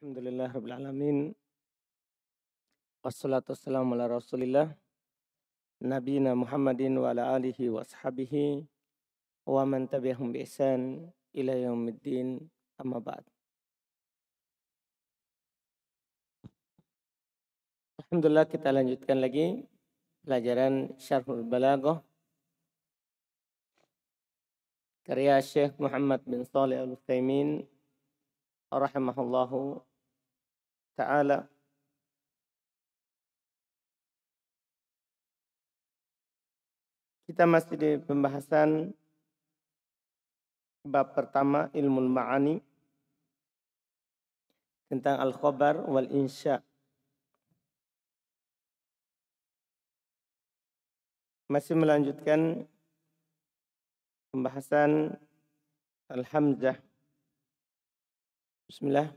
Alhamdulillah Rabbil Alamin Wassalatu wassalamu ala rasulillah Nabina Muhammadin wa ala alihi wa sahabihi Wa man tabi'ahum bi ihsan ila yawmiddin amma ba'd Alhamdulillah kita lanjutkan lagi pelajaran Syarhul Balaghah karya Syekh Muhammad bin Saleh Al uthaymin rahimahullahu تعالى kita masih di pembahasan bab pertama ilmu ma'ani tentang al-khabar wal insya masih melanjutkan pembahasan al-hamzah bismillah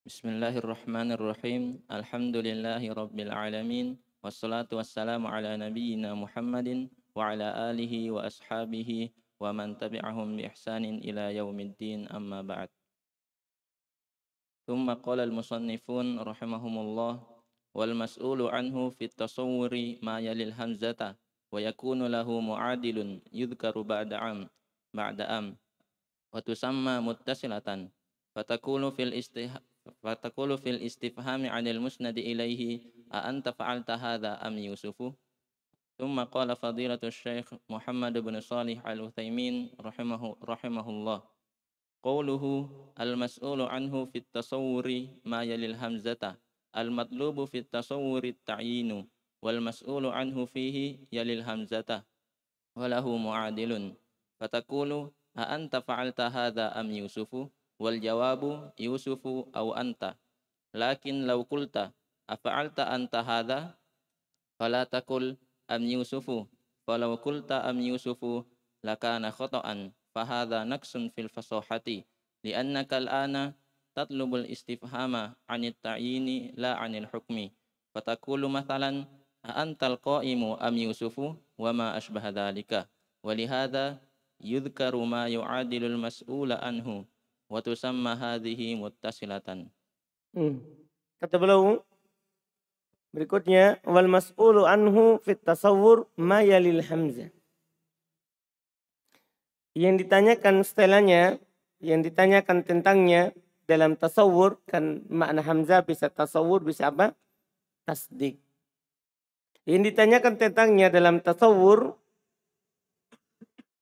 بسم الله الرحمن الرحيم الحمد لله رب العالمين والصلاة والسلام على نبينا محمد وعلى آله وأصحابه ومن تبعهم بإحسان إلى يوم الدين أما بعد ثم قال المصنفون رحمهم الله والمسؤول عنه في التصور ما يلي الهمزة ويكون له معادل يذكر بعد عام بعد أم وتسمى متصلة فتكون في الاستهام فتقول في الاستفهام عن المسند إليه أأنت فعلت هذا أم يوسف ثم قال فضيلة الشيخ محمد بن صالح العثيمين رحمه, رحمه الله قوله المسؤول عنه في التصور ما يلي الهمزة المطلوب في التصور التعيين والمسؤول عنه فيه يلي الهمزة وله معادل فتقول أأنت فعلت هذا أم يوسف والجواب يوسف أو أنت لكن لو قلت أفعلت أنت هذا فلا تقل أم يوسف فلو قلت أم يوسف لكان خطأ فهذا نقص في الفصاحة لأنك الآن تطلب الاستفهام عن التعيين لا عن الحكم فتقول مثلا أأنت القائم أم يوسف وما أشبه ذلك ولهذا يذكر ما يعادل المسؤول عنه watusamma hadhihi muttasilatan. Hmm. Kata beliau berikutnya wal mas'ulu anhu fit tasawwur ma yalil hamzah. Yang ditanyakan setelahnya, yang ditanyakan tentangnya dalam tasawur kan makna hamzah bisa tasawur bisa apa? Tasdik. Yang ditanyakan tentangnya dalam tasawur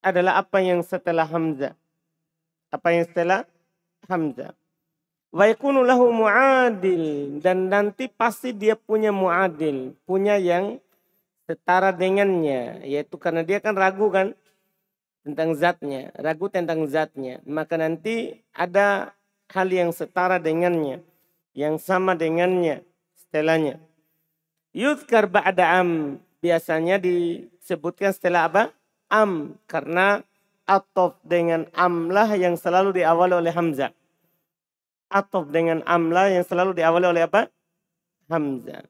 adalah apa yang setelah hamzah. Apa yang setelah Hamzah. Wa yakunu lahu muadil dan nanti pasti dia punya muadil, punya yang setara dengannya, yaitu karena dia kan ragu kan tentang zatnya, ragu tentang zatnya, maka nanti ada hal yang setara dengannya, yang sama dengannya, setelahnya. Yudhkar ada am biasanya disebutkan setelah apa? Am karena atof dengan amlah yang selalu diawali oleh hamzah. Atof dengan amlah yang selalu diawali oleh apa? Hamzah.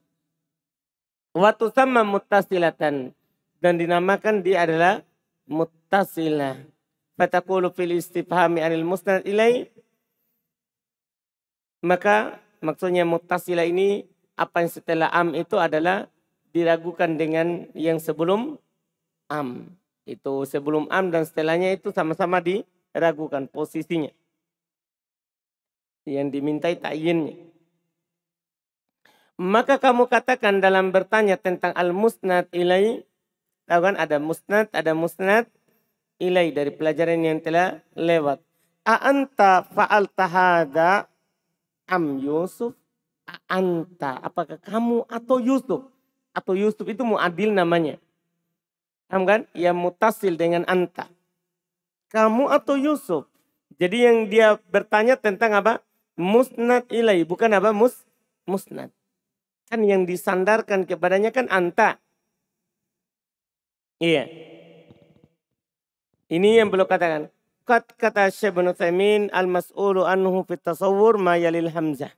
Waktu sama mutasilatan dan dinamakan dia adalah mutasilah. Fatakulu fil istifhami anil musnad ilai. Maka maksudnya mutasilah ini apa yang setelah am itu adalah diragukan dengan yang sebelum am. Itu sebelum am dan setelahnya itu sama-sama diragukan posisinya. Yang dimintai takyinnya. Maka kamu katakan dalam bertanya tentang al-musnad ilai. Tahu kan ada musnad, ada musnad ilai dari pelajaran yang telah lewat. A anta fa'al tahada am Yusuf. a anta Apakah kamu atau Yusuf? Atau Yusuf itu muadil namanya. Paham kan? Ya mutasil dengan anta. Kamu atau Yusuf. Jadi yang dia bertanya tentang apa? Musnad ilai. Bukan apa? Mus, musnad. Kan yang disandarkan kepadanya kan anta. Iya. Ini yang belum katakan. Kat kata Syekh bin Uthamin al-mas'ulu anhu fit Tasawur ma yalil hamzah.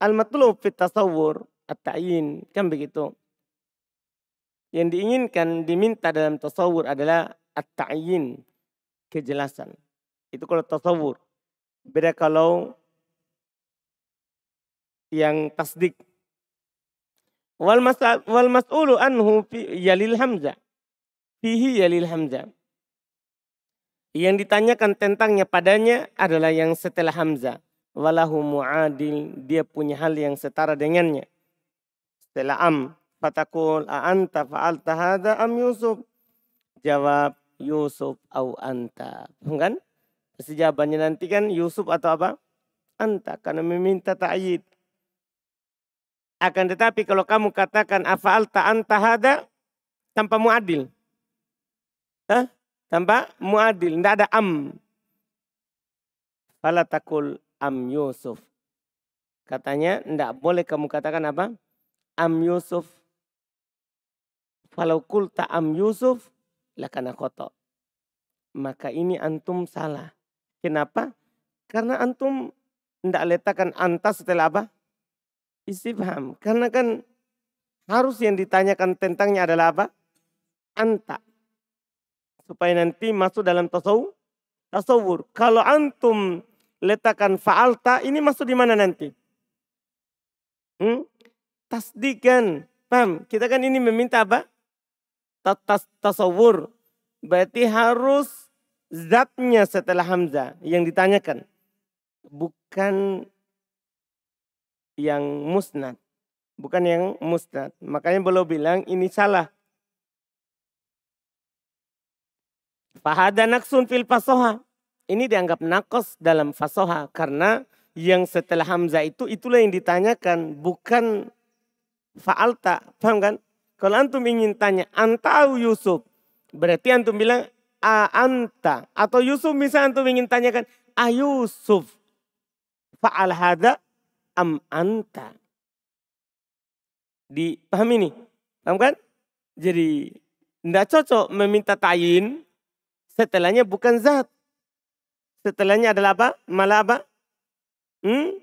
Al-matlub fit Tasawur at tain kan begitu yang diinginkan, diminta dalam tasawur adalah at-ta'yin, kejelasan. Itu kalau tasawur. Beda kalau yang tasdik. Wal, wal mas'ulu anhu yalil hamzah. Fihi yalil hamzah. Yang ditanyakan tentangnya padanya adalah yang setelah hamzah. Walahu mu'adil. Dia punya hal yang setara dengannya. Setelah am. Fatakul anta fa'alta hadha am Yusuf? Jawab Yusuf au anta. kan? Pasti jawabannya nanti kan Yusuf atau apa? Anta. Karena meminta ta'yid. Akan tetapi kalau kamu katakan afa'alta anta hada tanpa muadil. Hah? Tanpa muadil. Tidak ada am. Fala takul am Yusuf. Katanya tidak boleh kamu katakan apa? Am Yusuf kalau kul am Yusuf lakana koto. Maka ini antum salah. Kenapa? Karena antum tidak letakkan antas setelah apa? Istifham. Karena kan harus yang ditanyakan tentangnya adalah apa? Anta. Supaya nanti masuk dalam tasawuf. Tasawur. Kalau antum letakkan fa'alta, ini masuk di mana nanti? Hmm? Tasdikan. Paham? Kita kan ini meminta apa? tasawur. Berarti harus zatnya setelah Hamzah yang ditanyakan. Bukan yang musnad. Bukan yang musnad. Makanya beliau bilang ini salah. Fahada naksun fil fasoha. Ini dianggap nakos dalam fasoha. Karena yang setelah Hamzah itu itulah yang ditanyakan. Bukan fa'alta. Paham kan? Kalau antum ingin tanya, antau Yusuf. Berarti antum bilang, a anta. Atau Yusuf misalnya antum ingin tanyakan, a Yusuf. Fa'al hada am anta. Dipahami ini? Paham kan? Jadi, tidak cocok meminta tayin. Setelahnya bukan zat. Setelahnya adalah apa? Malah apa? Hmm?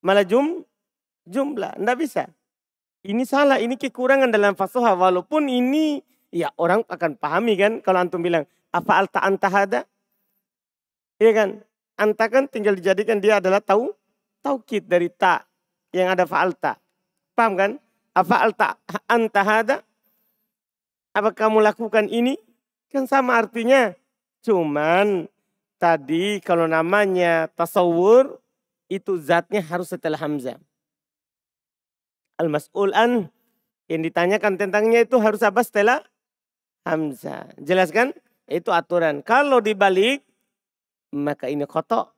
Malah jum, jumlah. Tidak bisa. Ini salah, ini kekurangan dalam fasoha. Walaupun ini ya orang akan pahami kan kalau antum bilang apa alta antahada? Iya kan? Anta kan tinggal dijadikan dia adalah tahu taukid dari ta yang ada fa'alta. Paham kan? Apa alta antahada? Apa kamu lakukan ini? Kan sama artinya. Cuman tadi kalau namanya tasawur itu zatnya harus setelah hamzah. Al-mas'ul an yang ditanyakan tentangnya itu harus apa setelah hamzah. Jelaskan itu aturan. Kalau dibalik maka ini kotok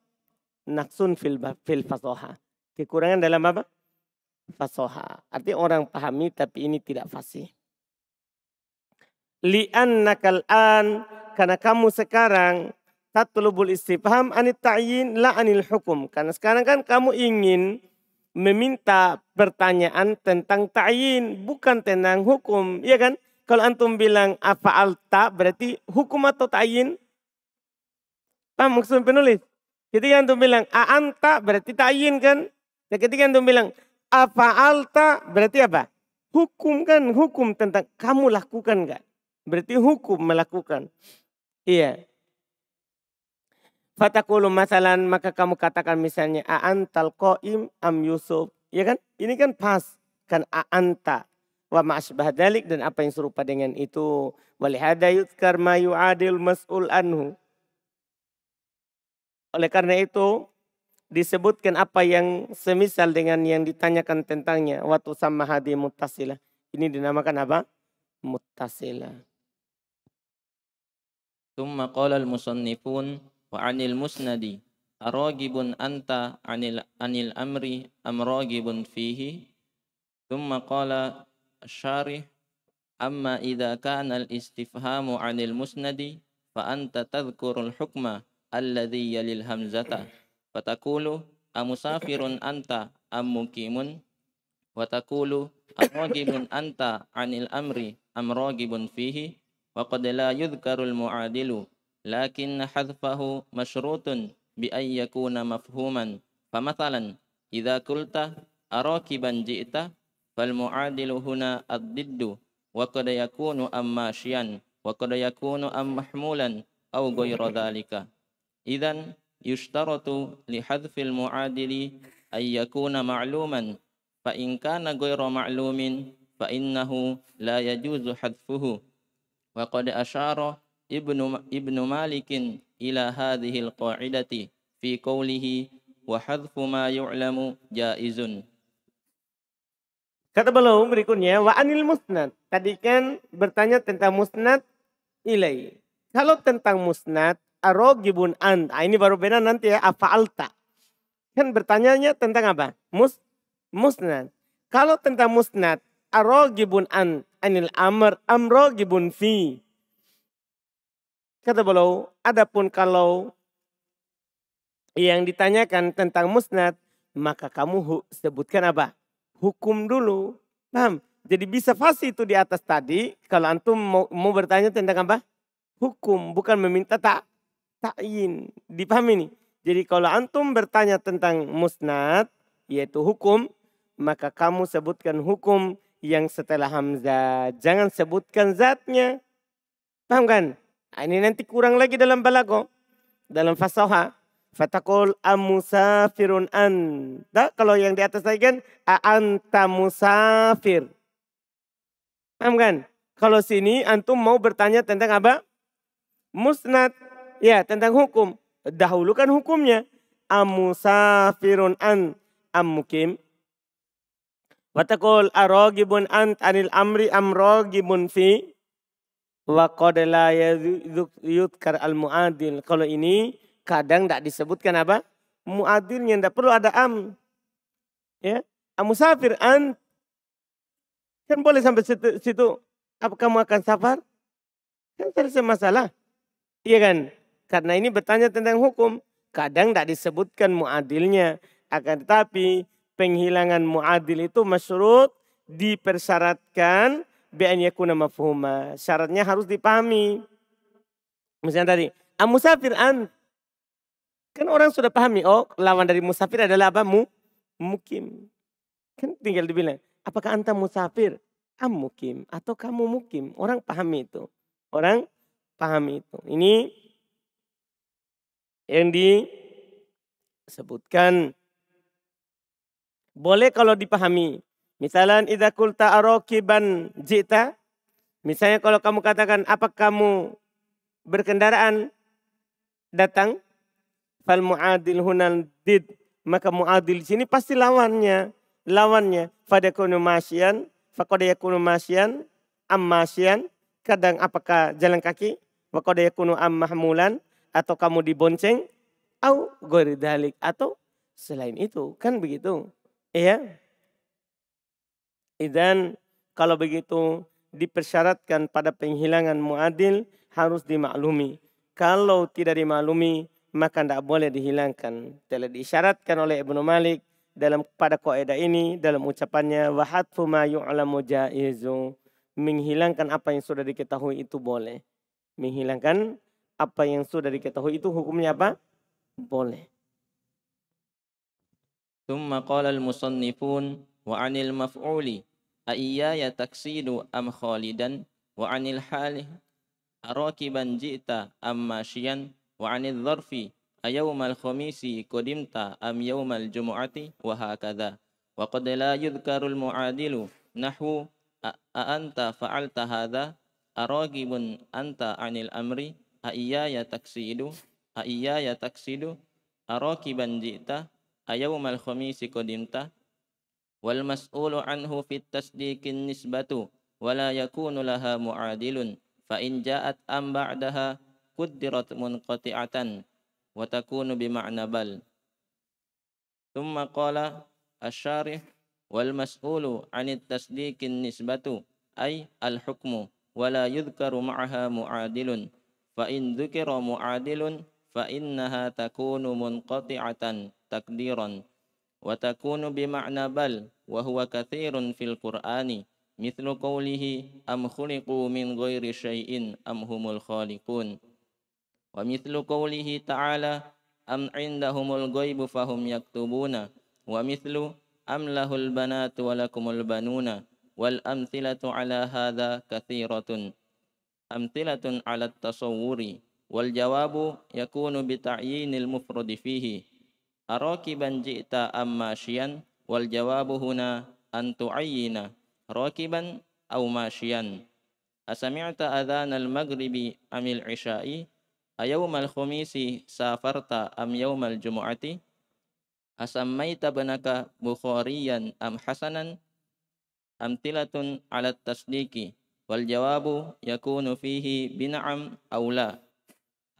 naksun fil fil fasoha. Kekurangan dalam apa? Fasoha. Artinya orang pahami tapi ini tidak fasih. Lian nakal an karena kamu sekarang tatlubul istifham anit ta'yin la anil hukum. Karena sekarang kan kamu ingin meminta pertanyaan tentang ta'yin, bukan tentang hukum, ya kan? Kalau antum bilang apa alta berarti hukum atau ta'yin? Paham maksud penulis? Ketika antum bilang a-anta berarti ta'yin kan? Dan nah, ketika antum bilang apa alta berarti apa? Hukum kan, hukum tentang kamu lakukan kan? Berarti hukum melakukan. Iya. Fatakulu masalan maka kamu katakan misalnya aantal koim am Yusuf. Ya kan? Ini kan pas kan aanta wa ma'asbah dalik dan apa yang serupa dengan itu walihada yudkar ma yu'adil mas'ul anhu. Oleh karena itu disebutkan apa yang semisal dengan yang ditanyakan tentangnya waktu sama hadi mutasilah. Ini dinamakan apa? Mutasilah. Tumma qala al-musannifun وعن المسند أراجب أنت عن, عن الأمر أم راغب فيه ثم قال الشارح أما إذا كان الاستفهام عن المسند فأنت تذكر الحكم الذي يلي الهمزة فتقول أمسافر أنت أم مقيم وتقول أراجب أنت عن الأمر أم راغب فيه وقد لا يذكر المعادل لكن حذفه مشروط بأن يكون مفهوما فمثلا إذا قلت أراكبا جئت فالمعادل هنا الضد وقد يكون أم ماشيا وقد يكون أم محمولا أو غير ذلك إذا يشترط لحذف المعادل أن يكون معلوما فإن كان غير معلوم فإنه لا يجوز حذفه وقد أشار Ibnu Ibnu Malikin ila hadhil qa'idati fi qawlihi wa hadfu ma yu'lamu jaizun. Kata beliau berikutnya wa anil musnad. Tadi kan bertanya tentang musnad ilai. Kalau tentang musnad arogibun an. Ah, ini baru benar nanti ya afalta. Kan bertanyanya tentang apa? Mus musnad. Kalau tentang musnad arogibun an anil amr amrogibun fi. Kata beliau, adapun kalau yang ditanyakan tentang musnad, maka kamu sebutkan apa? Hukum dulu. Paham? Jadi bisa fasih itu di atas tadi kalau antum mau, mau bertanya tentang apa? Hukum, bukan meminta tak takyin. Dipahami ini? Jadi kalau antum bertanya tentang musnad, yaitu hukum, maka kamu sebutkan hukum yang setelah hamzah. Jangan sebutkan zatnya. Paham kan? Nah, ini nanti kurang lagi dalam balago, dalam fasaha. Fatakul amusafirun anta. Kalau yang di atas lagi kan anta musafir. Paham kan? Kalau sini antum mau bertanya tentang apa? Musnad. Ya, tentang hukum. Dahulu kan hukumnya. Amusafirun an Amukim. Watakul arogibun ant anil amri amrogibun fi. Wa qadala yudkar al-mu'adil. Kalau ini kadang tidak disebutkan apa? Mu'adilnya tidak perlu ada am. Ya. Musafir an. Kan boleh sampai situ. situ. Apa kamu akan safar? Kan selesai masalah. Iya kan? Karena ini bertanya tentang hukum. Kadang tidak disebutkan muadilnya. Akan tetapi penghilangan muadil itu masyurut dipersyaratkan bi'an yakuna mafhuma. Syaratnya harus dipahami. Misalnya tadi, am musafir an. Kan orang sudah pahami, oh lawan dari musafir adalah apa? Mu, mukim. Kan tinggal dibilang, apakah anta musafir? Am mukim atau kamu mukim. Orang pahami itu. Orang pahami itu. Ini yang disebutkan boleh kalau dipahami Misalnya idza qulta arakiban jita. Misalnya kalau kamu katakan apa kamu berkendaraan datang fal muadil hunan did maka muadil di sini pasti lawannya lawannya pada fadakunu masyan faqad yakunu masyan ammasyan kadang apakah jalan kaki kuno yakunu mahmulan atau kamu dibonceng au goridalik atau selain itu kan begitu iya Idan kalau begitu dipersyaratkan pada penghilangan muadil harus dimaklumi. Kalau tidak dimaklumi maka tidak boleh dihilangkan. Telah diisyaratkan oleh Ibnu Malik dalam pada kaidah ini dalam ucapannya wahatfu ma yu'lamu jaizu menghilangkan apa yang sudah diketahui itu boleh. Menghilangkan apa yang sudah diketahui itu hukumnya apa? Boleh. Tumma qala al-musannifun wa 'anil maf'uli أإياي تكسيد أم خالدا وعن الحال أراكبا جئت أم ماشيا وعن الظرف أيوم الخميس قدمت أم يوم الجمعة وهكذا وقد لا يذكر المعادل نحو أأنت فعلت هذا أراكب أنت عن الأمر أإياي تكسيد أإياي تكسيد أراكبا جئت أيوم الخميس قدمت والمسؤول عنه في التصديق النسبة ولا يكون لها معادل فإن جاءت أم بعدها قدرت منقطعة وتكون بمعنى بل ثم قال الشارح والمسؤول عن التصديق النسبة أي الحكم ولا يذكر معها معادل فإن ذكر معادل فإنها تكون منقطعة تقديرا وتكون بمعنى بل وهو كثير في القرآن مثل قوله أم خلقوا من غير شيء أم هم الخالقون ومثل قوله تعالى أم عندهم الغيب فهم يكتبون ومثل أم له البنات ولكم البنون والأمثلة على هذا كثيرة أمثلة على التصور والجواب يكون بتعيين المفرد فيه arakiban ji'ta amma syian wal jawabu huna an tu'ayyina rakiban aw masyian asami'ta adhan al maghribi amil isya'i al khumisi safarta am yawm al jumu'ati asammaita banaka bukhariyan am hasanan amtilatun ala tasdiki wal jawabu yakunu fihi bina'am aw la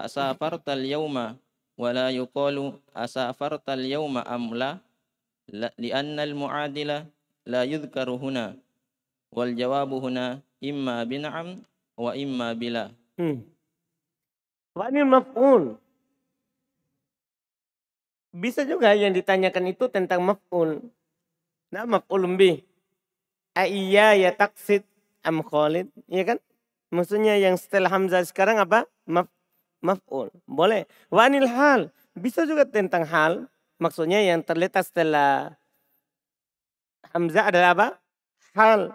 asafarta al yawma ولا يقال أسافرت اليوم أم لا لأن المعادلة لا يذكر هنا والجواب هنا إما بنعم وإما بلا Fa'il maf'ul. Bisa juga yang ditanyakan itu tentang maf'ul. Nah, maf'ul bi. Aiya ya taksid am Khalid, ya kan? Maksudnya yang setelah Hamzah sekarang apa? Maf'ul maf'ul. Boleh. Wanil hal. Bisa juga tentang hal. Maksudnya yang terletak setelah Hamzah adalah apa? Hal.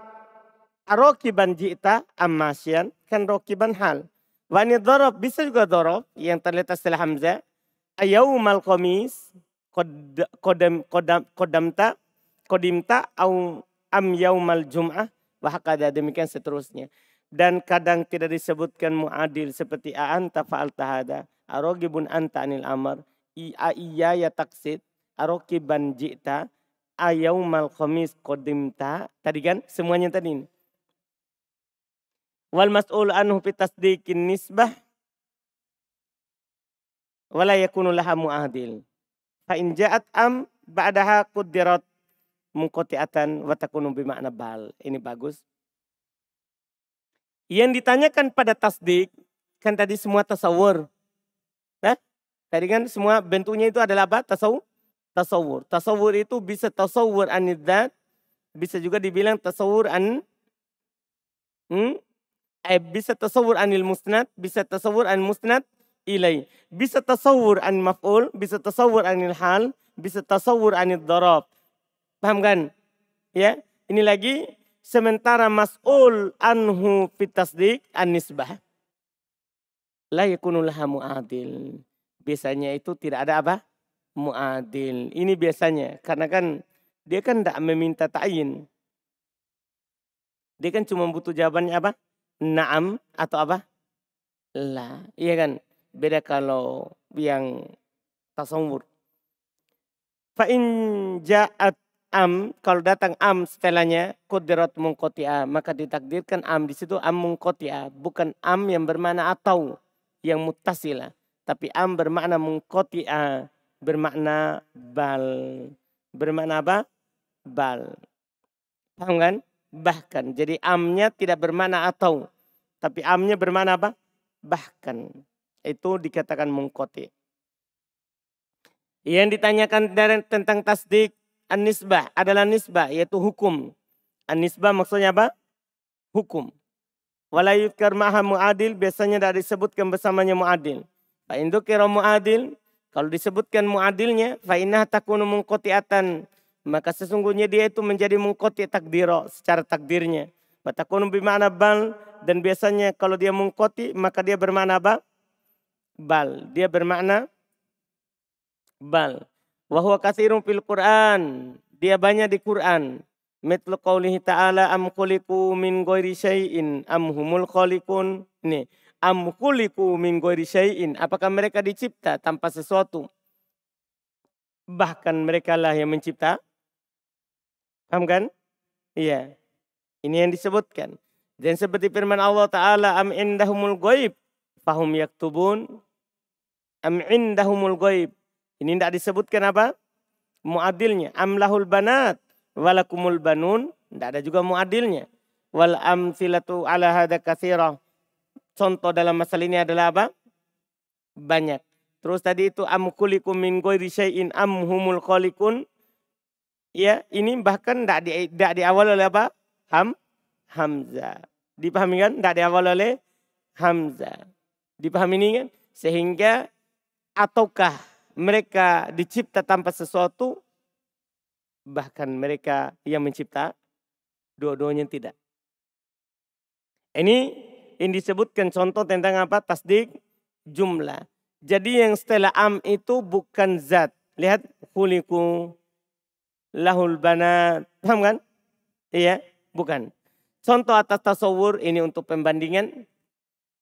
Rokiban jita amasyan. Kan rokiban hal. Wanil dorob. Bisa juga dorob. Yang terletak setelah Hamzah. Ayaumal komis. Kodam, kodam, kodamta. Kodimta. Au am yaumal jum'ah. Wahakada demikian seterusnya dan kadang tidak disebutkan muadil seperti anta fa'al tahada arogibun anta anil amar iya ya taksid arokiban jita mal khamis kodimta tadi kan semuanya tadi ini wal mas'ul anhu fi tasdiqin nisbah wala yakunu laha muadil fa in ja'at am ba'daha quddirat munqati'atan wa takunu bi ma'na bal ini bagus yang ditanyakan pada tasdik, kan tadi semua tasawur. Nah, tadi kan semua bentuknya itu adalah apa? Tasawur. Tasawur. Tasawur itu bisa tasawur anidat, bisa juga dibilang tasawur an hmm? eh, bisa tasawur anil musnad, bisa tasawur an musnad ilai. Bisa tasawur an maf'ul, bisa tasawur anil hal, bisa tasawur anil darab. Paham kan? Ya, ini lagi sementara mas'ul anhu fitasdik Anisbah, nisbah la yakunulaha adil. Biasanya itu tidak ada apa? Mu'adil. Ini biasanya. Karena kan dia kan tidak meminta ta'in. Dia kan cuma butuh jawabannya apa? Naam atau apa? La. Iya kan? Beda kalau yang tasawur. in ja'at am kalau datang am setelahnya kudirat mungkotia maka ditakdirkan am di situ am mungkotia bukan am yang bermakna atau yang mutasila tapi am bermakna mungkotia bermakna bal bermakna apa bal paham kan bahkan jadi amnya tidak bermakna atau tapi amnya bermakna apa bahkan itu dikatakan mungkoti yang ditanyakan tentang tasdik An-nisbah adalah nisbah yaitu hukum. An-nisbah maksudnya apa? Hukum. Walayut karmaha mu'adil biasanya tidak disebutkan bersamanya mu'adil. Fa'indu kira mu'adil. Kalau disebutkan mu'adilnya. Fa'inah takunu mungkotiatan. Maka sesungguhnya dia itu menjadi mungkoti takdiro secara takdirnya. Fatakunu bimana bal. Dan biasanya kalau dia mungkoti maka dia bermakna apa? Bal. Dia bermakna bal. Wahwa kasirum fil Quran. Dia banyak di Quran. metlo qawlihi ta'ala am kuliku min ghairi syai'in am humul khaliqun. nih am kuliku min ghairi syai'in. Apakah mereka dicipta tanpa sesuatu? Bahkan mereka lah yang mencipta. Paham kan? Iya. Ini yang disebutkan. Dan seperti firman Allah Ta'ala, Am indahumul goib, fahum yaktubun. Am indahumul goib, ini tidak disebutkan apa? Muadilnya. Amlahul banat walakumul banun. Tidak ada juga muadilnya. Wal amfilatu ala hada kathirah. Contoh dalam masalah ini adalah apa? Banyak. Terus tadi itu amkulikum min goyri syai'in amhumul kholikun. Ya, ini bahkan tidak di, tidak awal oleh apa? Ham Hamzah. Dipahami kan? Tidak awal oleh Hamzah. Dipahami ini kan? Sehingga ataukah mereka dicipta tanpa sesuatu, bahkan mereka yang mencipta, dua-duanya tidak. Ini yang disebutkan contoh tentang apa? Tasdik jumlah. Jadi yang setelah am itu bukan zat. Lihat kuliku lahul bana, Paham kan? Iya, bukan. Contoh atas tasawur ini untuk pembandingan.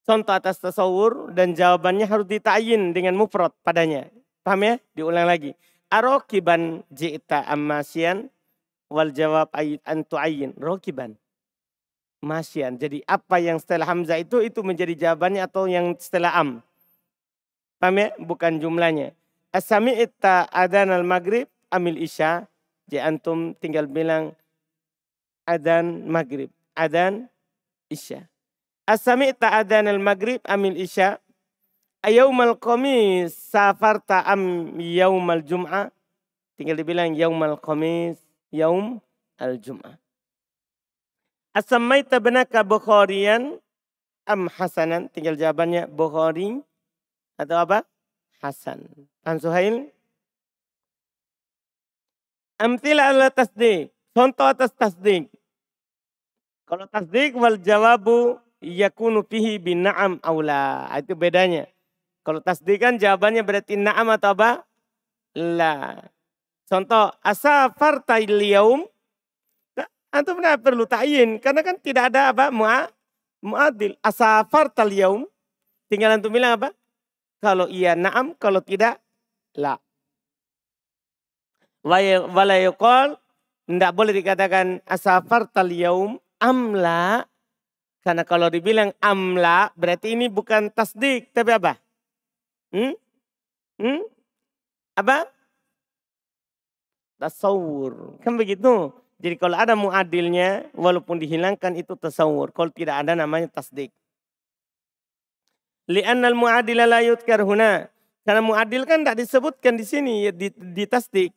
Contoh atas tasawur dan jawabannya harus ditayin dengan mufrad padanya. Paham ya? Diulang lagi. Arokiban ji'ta amasian wal jawab ayat antu ayin. Rokiban. Masyan. Jadi apa yang setelah Hamzah itu, itu menjadi jawabannya atau yang setelah am. Paham ya? Bukan jumlahnya. Asami ita adan al-maghrib amil isya. Jadi antum tinggal bilang adan maghrib. Adan isya. Asami ita adan al-maghrib amil isya. Ayaumal komis safarta am yaumal jum'a Tinggal dibilang yaumal komis yaum al jum'a Asamaita benaka Bukharian am Hasanan. Tinggal jawabannya Bukhari atau apa? Hasan. Paham Suhail? Amtila ala tasdik. Contoh atas tasdik. Kalau tasdik wal jawabu yakunu fihi na'am aula. Itu bedanya. Kalau tasdikan jawabannya berarti na'am atau apa? La. Contoh, asafarta liyaum. Nah, antum tidak perlu ta'yin. Karena kan tidak ada apa? Mu'a, mu'adil. Asafarta liyaum. Tinggal antum bilang apa? Kalau iya na'am, kalau tidak la. Walayukol. Tidak boleh dikatakan asafarta liyaum amla. Karena kalau dibilang amla berarti ini bukan tasdik. Tapi apa? Hmm? Hmm? Apa? Tasawur. Kan begitu. Jadi kalau ada muadilnya, walaupun dihilangkan itu tasawur. Kalau tidak ada namanya tasdik. Li'annal muadil la yudkar huna. Karena muadil kan tidak disebutkan di sini, ya, di, di tasdik.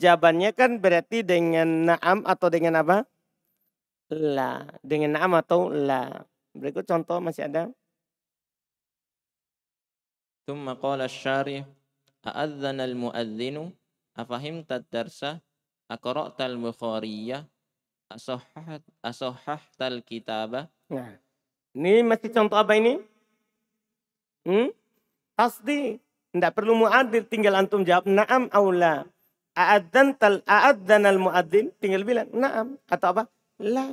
Jawabannya kan berarti dengan na'am atau dengan apa? La. Dengan na'am atau la. Berikut contoh masih ada. ثم قال الشارح أأذن المؤذن أفهمت الدرس أقرأت البخارية أصححت أصححت الكتابة نعم ini masih contoh apa ini? Hmm? Pasti. Tidak perlu muadil. Tinggal antum jawab. Naam aula. A'adhan tal a'adhan al Tinggal bilang. Naam. Atau apa? La.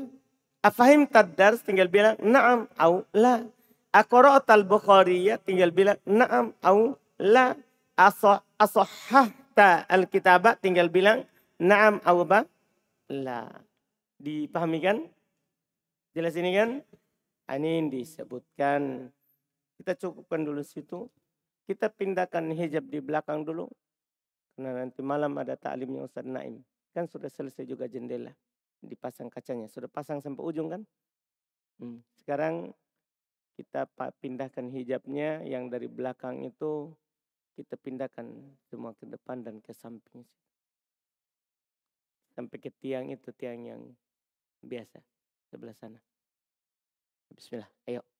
Afahim tad dars. Tinggal bilang. Naam au la. Akorot al-Bukhari ya tinggal bilang na'am au la asoh asohahta al-kitabah tinggal bilang na'am au ba la. Dipahami kan? Jelas ini kan? Ah, ini disebutkan. Kita cukupkan dulu situ. Kita pindahkan hijab di belakang dulu. Karena nanti malam ada yang Ustaz Naim. Kan sudah selesai juga jendela. Dipasang kacanya. Sudah pasang sampai ujung kan? Hmm. Sekarang kita pindahkan hijabnya yang dari belakang itu kita pindahkan semua ke depan dan ke samping sampai ke tiang itu tiang yang biasa sebelah sana. Bismillah, ayo.